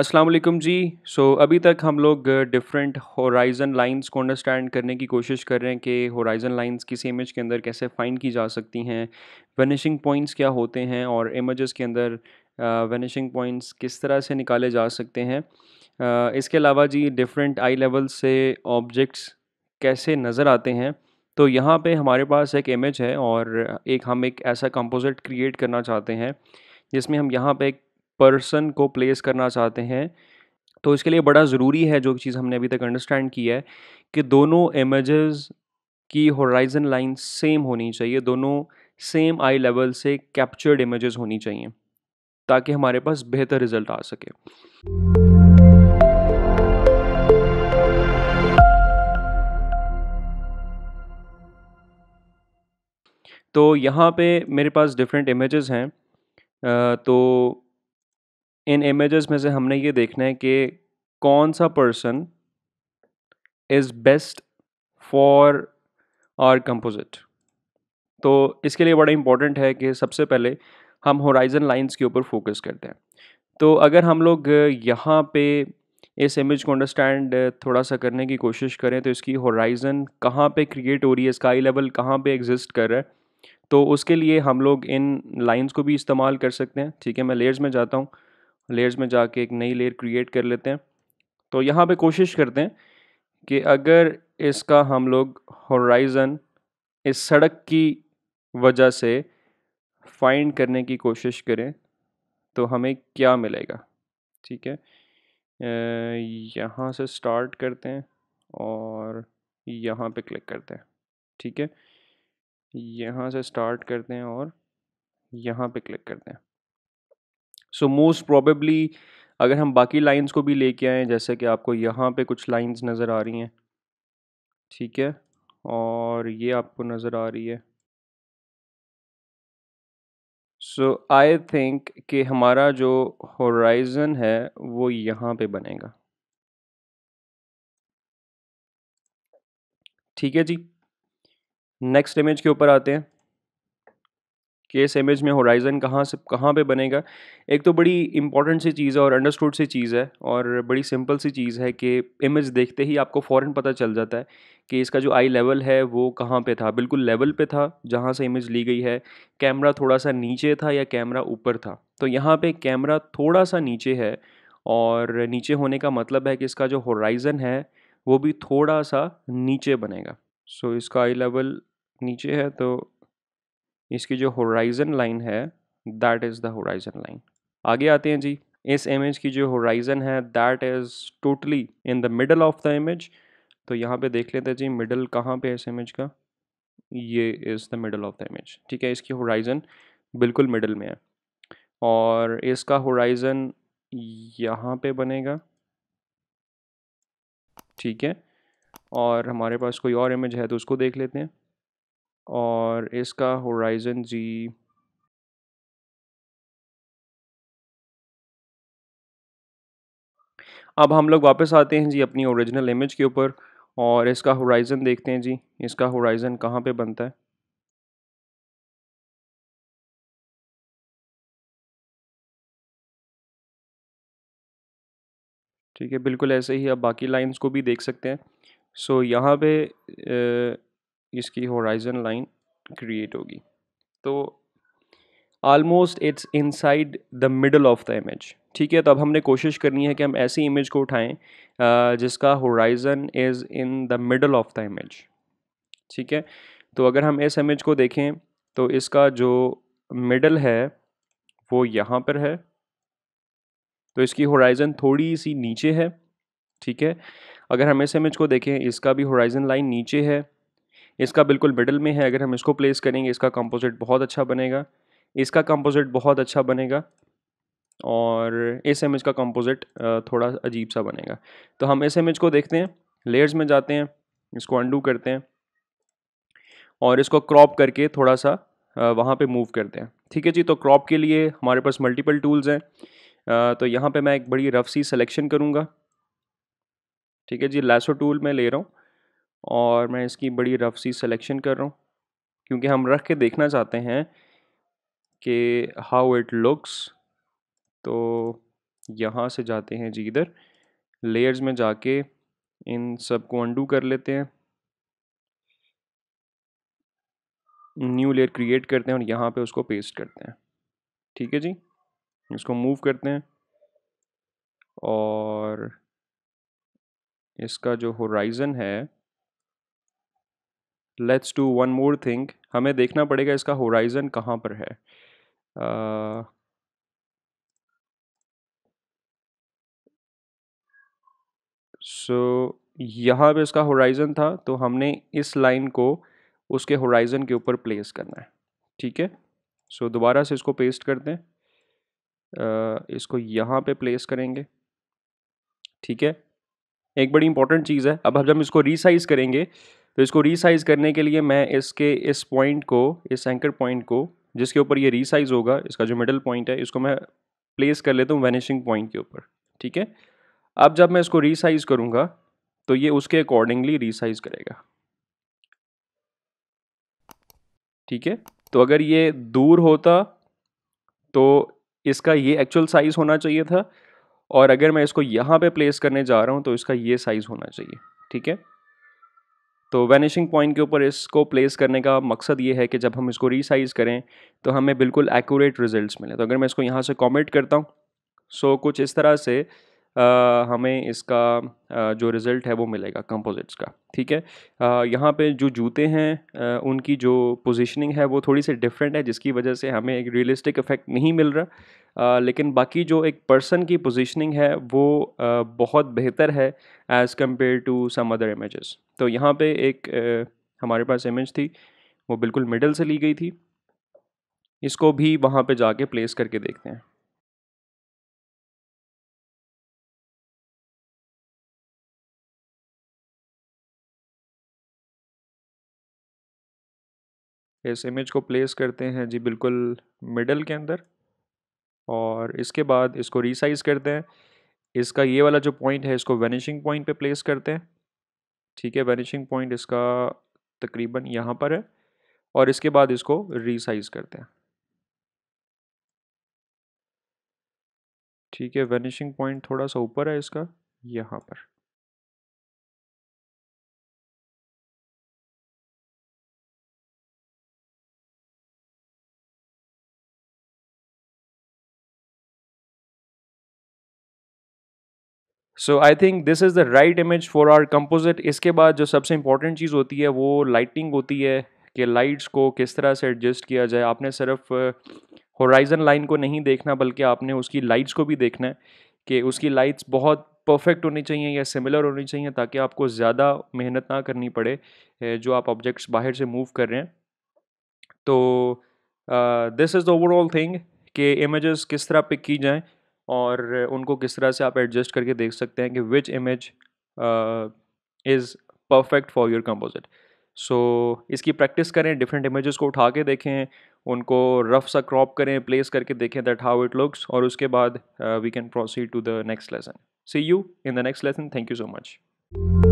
अस्सलाम वालेकुम जी सो so, अभी तक हम लोग डिफरेंट होराइज़न लाइंस को अंडरस्टैंड करने की कोशिश कर रहे हैं कि होराइज़न लाइंस किसी इमेज के अंदर कैसे फाइंड की जा सकती हैं वनिशिंग पॉइंट्स क्या होते हैं और इमेजेस के अंदर वनिशिंग uh, पॉइंट्स किस तरह से निकाले जा सकते हैं uh, इसके अलावा जी डिफरेंट आई लेवल से ऑब्जेक्ट्स कैसे नज़र आते हैं तो यहाँ पर हमारे पास एक इमेज है और एक हम एक ऐसा कंपोजिट क्रिएट करना चाहते हैं जिसमें हम यहाँ पर एक पर्सन को प्लेस करना चाहते हैं तो इसके लिए बड़ा ज़रूरी है जो चीज़ हमने अभी तक अंडरस्टैंड की है कि दोनों इमेजेस की होराइजन लाइन सेम होनी चाहिए दोनों सेम आई लेवल से कैप्चर्ड इमेजेस होनी चाहिए ताकि हमारे पास बेहतर रिजल्ट आ सके तो यहाँ पे मेरे पास डिफरेंट इमेजेस हैं तो इन इमेजेस में से हमने ये देखना है कि कौन सा person is best for our composite तो इसके लिए बड़ा इम्पॉर्टेंट है कि सबसे पहले हम होराइज़न लाइंस के ऊपर फोकस करते हैं तो अगर हम लोग यहाँ पे इस इमेज को अंडरस्टैंड थोड़ा सा करने की कोशिश करें तो इसकी होराइज़न कहाँ पे क्रिएट हो रही है स्काई लेवल कहाँ पे एग्जिस्ट कर रहा है तो उसके लिए हम लोग इन लाइंस को भी इस्तेमाल कर सकते हैं ठीक है मैं लेयर्स में जाता हूँ लेयर्स में जाके एक नई लेयर क्रिएट कर लेते हैं तो यहाँ पे कोशिश करते हैं कि अगर इसका हम लोग हॉराइज़न इस सड़क की वजह से फाइंड करने की कोशिश करें तो हमें क्या मिलेगा ठीक है यहाँ से स्टार्ट करते हैं और यहाँ पे क्लिक करते हैं ठीक है यहाँ से स्टार्ट करते हैं और यहाँ पे क्लिक करते हैं सो मोस्ट प्रॉबेबली अगर हम बाकी लाइंस को भी लेके आएँ जैसे कि आपको यहाँ पे कुछ लाइंस नज़र आ रही हैं ठीक है और ये आपको नज़र आ रही है सो आई थिंक कि हमारा जो होराइज़न है वो यहाँ पे बनेगा ठीक है जी नेक्स्ट इमेज के ऊपर आते हैं कि इस इमेज में होराइज़न कहाँ से कहाँ पे बनेगा एक तो बड़ी इंपॉर्टेंट सी चीज़ है और अंडरस्टूड सी चीज़ है और बड़ी सिंपल सी चीज़ है कि इमेज देखते ही आपको फ़ौर पता चल जाता है कि इसका जो आई लेवल है वो कहाँ पे था बिल्कुल लेवल पे था जहाँ से इमेज ली गई है कैमरा थोड़ा सा नीचे था या कैमरा ऊपर था तो यहाँ पर कैमरा थोड़ा सा नीचे है और नीचे होने का मतलब है कि इसका जो होराइज़न है वो भी थोड़ा सा नीचे बनेगा सो so, इसका आई लेवल नीचे है तो इसकी जो होराइज़न लाइन है that is the horizon line आगे आते हैं जी इस इमेज की जो होराइज़न है that is totally in the middle of the image तो यहाँ पे देख लेते हैं जी मिडल कहाँ पे है इस इमेज का ये is the middle of the image ठीक है इसकी होराइज़न बिल्कुल मिडल में है और इसका होराइज़न यहाँ पे बनेगा ठीक है और हमारे पास कोई और इमेज है तो उसको देख लेते हैं और इसका होराइज़न जी अब हम लोग वापस आते हैं जी अपनी ओरिजिनल इमेज के ऊपर और इसका होराइज़न देखते हैं जी इसका होराइज़न कहाँ पे बनता है ठीक है बिल्कुल ऐसे ही आप बाकी लाइंस को भी देख सकते हैं सो so, यहाँ पे इसकी होराइजन लाइन क्रिएट होगी तो almost it's inside the middle of the image ठीक है तो अब हमने कोशिश करनी है कि हम ऐसी इमेज को उठाएं जिसका horizon is in the middle of the image ठीक है तो अगर हम इस इमेज को देखें तो इसका जो मिडल है वो यहाँ पर है तो इसकी होराइज़न थोड़ी सी नीचे है ठीक है अगर हम इस इमेज को देखें इसका भी होराइज़न लाइन नीचे है इसका बिल्कुल मिडल में है अगर हम इसको प्लेस करेंगे इसका कंपोजिट बहुत अच्छा बनेगा इसका कंपोजिट बहुत अच्छा बनेगा और इस इमेज का कंपोजिट थोड़ा अजीब सा बनेगा तो हम इस इमेज को देखते हैं लेयर्स में जाते हैं इसको अंडू करते हैं और इसको क्रॉप करके थोड़ा सा वहाँ पे मूव करते हैं ठीक है जी तो क्रॉप के लिए हमारे पास मल्टीपल टूल्स हैं तो यहाँ पे मैं एक बड़ी रफ सी सिलेक्शन करूँगा ठीक है जी लैसो टूल मैं ले रहा हूँ और मैं इसकी बड़ी रफ़ सी सिलेक्शन कर रहा हूँ क्योंकि हम रख के देखना चाहते हैं कि हाउ इट लुक्स तो यहाँ से जाते हैं जी इधर लेयर्स में जाके इन सब को अंडू कर लेते हैं न्यू लेयर क्रिएट करते हैं और यहाँ पे उसको पेस्ट करते हैं ठीक है जी इसको मूव करते हैं और इसका जो होराइज़न है let's do one more thing हमें देखना पड़ेगा इसका होराइज़न कहाँ पर है uh, सो so, यहाँ पे इसका होराइज़न था तो हमने इस लाइन को उसके होराइज़न के ऊपर प्लेस करना है ठीक है सो so, दोबारा से इसको पेस्ट कर दें uh, इसको यहाँ पे प्लेस करेंगे ठीक है एक बड़ी इंपॉर्टेंट चीज़ है अब हम जब इसको रिसाइज़ करेंगे तो इसको रीसाइज़ करने के लिए मैं इसके इस पॉइंट को इस एंकर पॉइंट को जिसके ऊपर ये रीसाइज़ होगा इसका जो मिडल पॉइंट है इसको मैं प्लेस कर लेता हूँ वैनिशिंग पॉइंट के ऊपर ठीक है अब जब मैं इसको रीसाइज़ करूँगा तो ये उसके अकॉर्डिंगली रीसाइज़ करेगा ठीक है तो अगर ये दूर होता तो इसका ये एक्चुअल साइज़ होना चाहिए था और अगर मैं इसको यहाँ पे प्लेस करने जा रहा हूँ तो इसका ये साइज़ होना चाहिए ठीक है तो वैनिशिंग पॉइंट के ऊपर इसको प्लेस करने का मकसद ये है कि जब हम इसको रीसाइज़ करें तो हमें बिल्कुल एक्यूरेट रिजल्ट्स मिले तो अगर मैं इसको यहाँ से कॉमेंट करता हूँ सो so, कुछ इस तरह से आ, हमें इसका आ, जो रिज़ल्ट है वो मिलेगा कंपोजिट्स का ठीक है यहाँ पे जो जूते हैं आ, उनकी जो पोजीशनिंग है वो थोड़ी सी डिफरेंट है जिसकी वजह से हमें एक रियलिस्टिक इफ़ेक्ट नहीं मिल रहा लेकिन बाकी जो एक पर्सन की पोजीशनिंग है वो बहुत बेहतर है as compare to some other images तो यहाँ पे एक हमारे पास इमेज थी वो बिल्कुल मिडल से ली गई थी इसको भी वहाँ पे जाके प्लेस करके देखते हैं इस इमेज को प्लेस करते हैं जी बिल्कुल मिडल के अंदर और इसके बाद इसको रिसाइज़ करते हैं इसका ये वाला जो पॉइंट है इसको वनिशिंग पॉइंट पे प्लेस करते हैं ठीक है वनिशिंग पॉइंट इसका तकरीबन यहाँ पर है और इसके बाद इसको रिसाइज़ करते हैं ठीक है वनिशिंग पॉइंट थोड़ा सा ऊपर है इसका यहाँ पर so I think this is the right image for our composite इसके बाद जो सबसे इंपॉर्टेंट चीज़ होती है वो लाइटिंग होती है कि लाइट्स को किस तरह से एडजस्ट किया जाए आपने सिर्फ होराइज़न लाइन को नहीं देखना बल्कि आपने उसकी लाइट्स को भी देखना है कि उसकी लाइट्स बहुत परफेक्ट होनी चाहिए या सिमिलर होनी चाहिए ताकि आपको ज़्यादा मेहनत ना करनी पड़े जो आप ऑब्जेक्ट्स बाहर से मूव कर रहे हैं तो this is the overall thing कि इमेजेस किस तरह पिक की जाएँ और उनको किस तरह से आप एडजस्ट करके देख सकते हैं कि which image is perfect for your composite so इसकी प्रैक्टिस करें डिफरेंट इमेजेस को उठा के देखें उनको रफ सा क्रॉप करें प्लेस करके देखें दैट हाउ इट लुक्स और उसके बाद we can proceed to the next lesson see you in the next lesson thank you so much